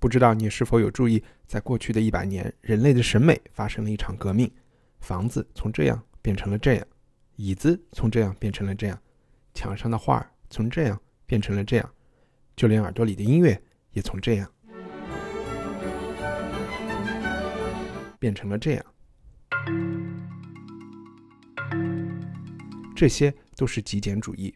不知道你是否有注意，在过去的一百年，人类的审美发生了一场革命。房子从这样变成了这样，椅子从这样变成了这样，墙上的画儿从这样变成了这样，就连耳朵里的音乐也从这样变成了这样。这些都是极简主义。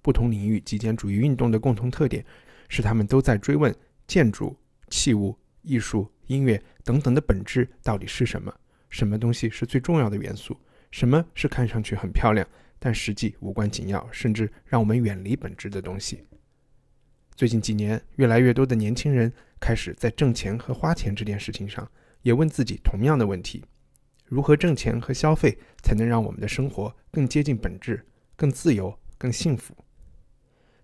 不同领域极简主义运动的共同特点是，他们都在追问建筑。器物、艺术、音乐等等的本质到底是什么？什么东西是最重要的元素？什么是看上去很漂亮，但实际无关紧要，甚至让我们远离本质的东西？最近几年，越来越多的年轻人开始在挣钱和花钱这件事情上，也问自己同样的问题：如何挣钱和消费才能让我们的生活更接近本质、更自由、更幸福？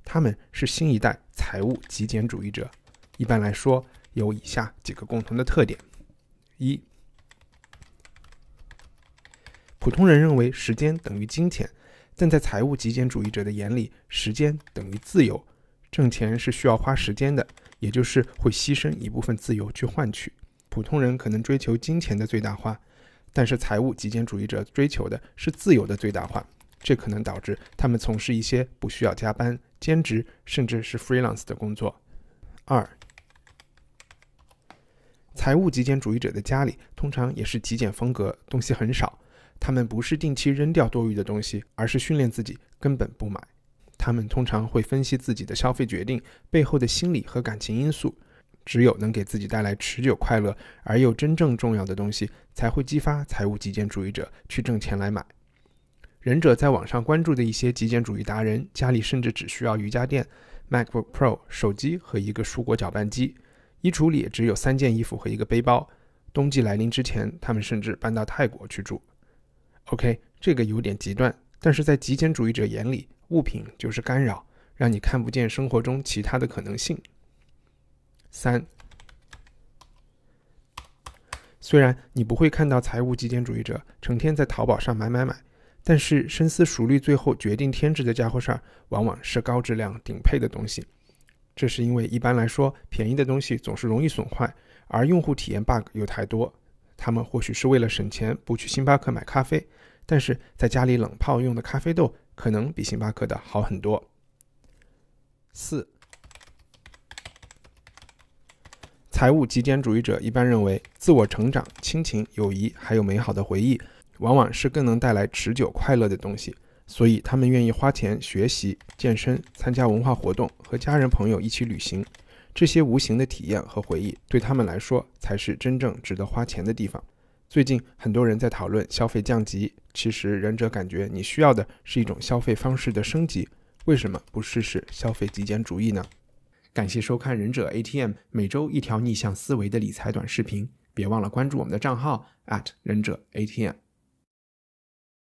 他们是新一代财务极简主义者。一般来说，有以下几个共同的特点：一、普通人认为时间等于金钱，但在财务极简主义者的眼里，时间等于自由。挣钱是需要花时间的，也就是会牺牲一部分自由去换取。普通人可能追求金钱的最大化，但是财务极简主义者追求的是自由的最大化。这可能导致他们从事一些不需要加班、兼职，甚至是 freelance 的工作。二、财务极简主义者的家里通常也是极简风格，东西很少。他们不是定期扔掉多余的东西，而是训练自己根本不买。他们通常会分析自己的消费决定背后的心理和感情因素。只有能给自己带来持久快乐而又真正重要的东西，才会激发财务极简主义者去挣钱来买。忍者在网上关注的一些极简主义达人，家里甚至只需要瑜伽垫、MacBook Pro、手机和一个蔬果搅拌机。衣橱里只有三件衣服和一个背包。冬季来临之前，他们甚至搬到泰国去住。OK，这个有点极端，但是在极简主义者眼里，物品就是干扰，让你看不见生活中其他的可能性。三，虽然你不会看到财务极简主义者成天在淘宝上买买买，但是深思熟虑最后决定添置的家伙事儿，往往是高质量、顶配的东西。这是因为，一般来说，便宜的东西总是容易损坏，而用户体验 bug 又太多。他们或许是为了省钱，不去星巴克买咖啡，但是在家里冷泡用的咖啡豆，可能比星巴克的好很多。四，财务极简主义者一般认为，自我成长、亲情、友谊，还有美好的回忆，往往是更能带来持久快乐的东西。所以他们愿意花钱学习、健身、参加文化活动，和家人朋友一起旅行。这些无形的体验和回忆，对他们来说才是真正值得花钱的地方。最近很多人在讨论消费降级，其实忍者感觉你需要的是一种消费方式的升级。为什么不试试消费极简主义呢？感谢收看忍者 ATM 每周一条逆向思维的理财短视频，别忘了关注我们的账号忍者 ATM。